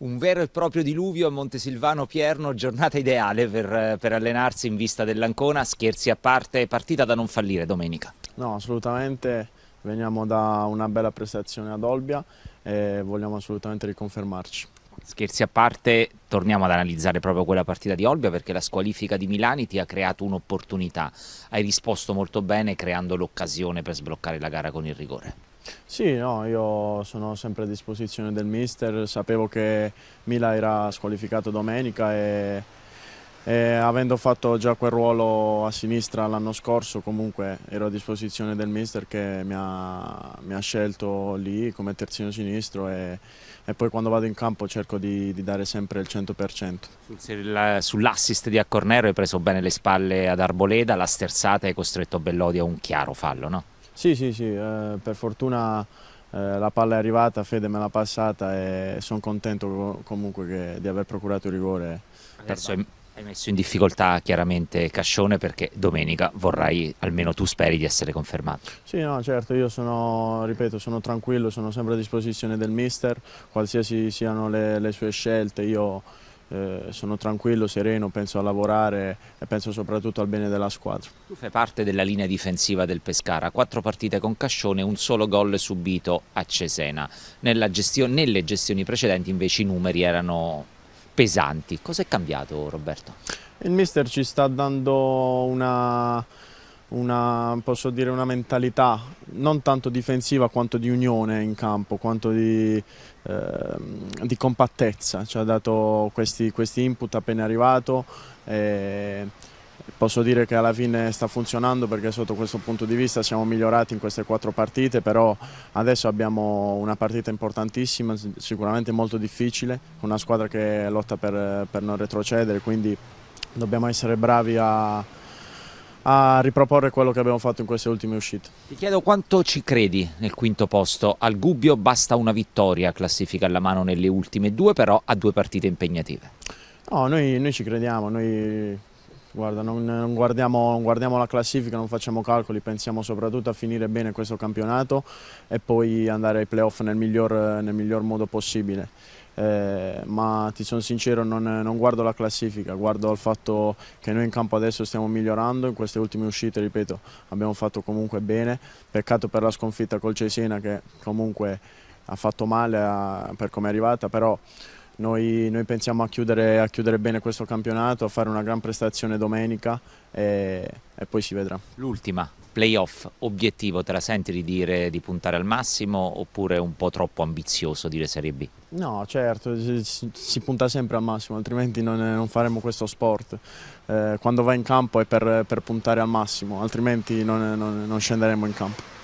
un vero e proprio diluvio a Montesilvano Pierno, giornata ideale per, per, allenarsi in vista dell'Ancona, scherzi a parte, partita da non fallire domenica. No, assolutamente, veniamo da una bella prestazione ad Olbia e vogliamo assolutamente riconfermarci. Scherzi a parte, torniamo ad analizzare proprio quella partita di Olbia perché la squalifica di Milani ti ha creato un'opportunità, hai risposto molto bene creando l'occasione per sbloccare la gara con il rigore. Sì, no, io sono sempre a disposizione del mister, sapevo che Mila era squalificato domenica e, e avendo fatto già quel ruolo a sinistra l'anno scorso comunque ero a disposizione del mister che mi ha, mi ha scelto lì come terzino sinistro e, e, poi quando vado in campo cerco di, di dare sempre il 100%. Sull'assist di Accornero hai preso bene le spalle ad Arboleda, la sterzata hai costretto Bellodi a un chiaro fallo, no? Sì, sì, sì, eh, per fortuna eh, la palla è arrivata, Fede me l'ha passata e sono contento comunque che, di aver procurato il rigore. Adesso hai, messo in difficoltà chiaramente Cascione perché domenica vorrai, almeno tu speri di essere confermato. Sì, no, certo, io sono, ripeto, sono tranquillo, sono sempre a disposizione del mister, qualsiasi siano le, le sue scelte, io eh, sono tranquillo, sereno, penso a lavorare e penso soprattutto al bene della squadra. Tu fai parte della linea difensiva del Pescara, quattro partite con Cascione, un solo gol subito a Cesena. Gestio nelle gestioni precedenti invece i numeri erano pesanti. Cos'è cambiato Roberto? Il mister ci sta dando una una, posso dire, una mentalità non tanto difensiva quanto di unione in campo, quanto di, eh, di compattezza. Ci ha dato questi, questi input appena arrivato e posso dire che alla fine sta funzionando perché sotto questo punto di vista siamo migliorati in queste quattro partite, però adesso abbiamo una partita importantissima, sicuramente molto difficile, una squadra che lotta per, per non retrocedere, quindi dobbiamo essere bravi a a riproporre quello che abbiamo fatto in queste ultime uscite. Ti chiedo quanto ci credi nel quinto posto. Al Gubbio basta una vittoria, classifica alla mano nelle ultime due, però a due partite impegnative. No, noi, noi ci crediamo, noi Guarda, non, non, guardiamo, non, guardiamo, la classifica, non facciamo calcoli, pensiamo soprattutto a finire bene questo campionato e poi andare ai playoff nel miglior, nel miglior modo possibile. Eh, ma ti sono sincero, non, non, guardo la classifica, guardo al fatto che noi in campo adesso stiamo migliorando, in queste ultime uscite, ripeto, abbiamo fatto comunque bene, peccato per la sconfitta col Cesena che comunque ha fatto male a, per come è arrivata, però noi, noi pensiamo a chiudere, a chiudere, bene questo campionato, a fare una gran prestazione domenica e, e poi si vedrà. L'ultima, playoff, obiettivo, te la senti di dire di puntare al massimo oppure è un po' troppo ambizioso dire Serie B? No, certo, si, si punta sempre al massimo, altrimenti non, non faremo questo sport. Eh, quando va in campo è per, per puntare al massimo, altrimenti non, non, non scenderemo in campo.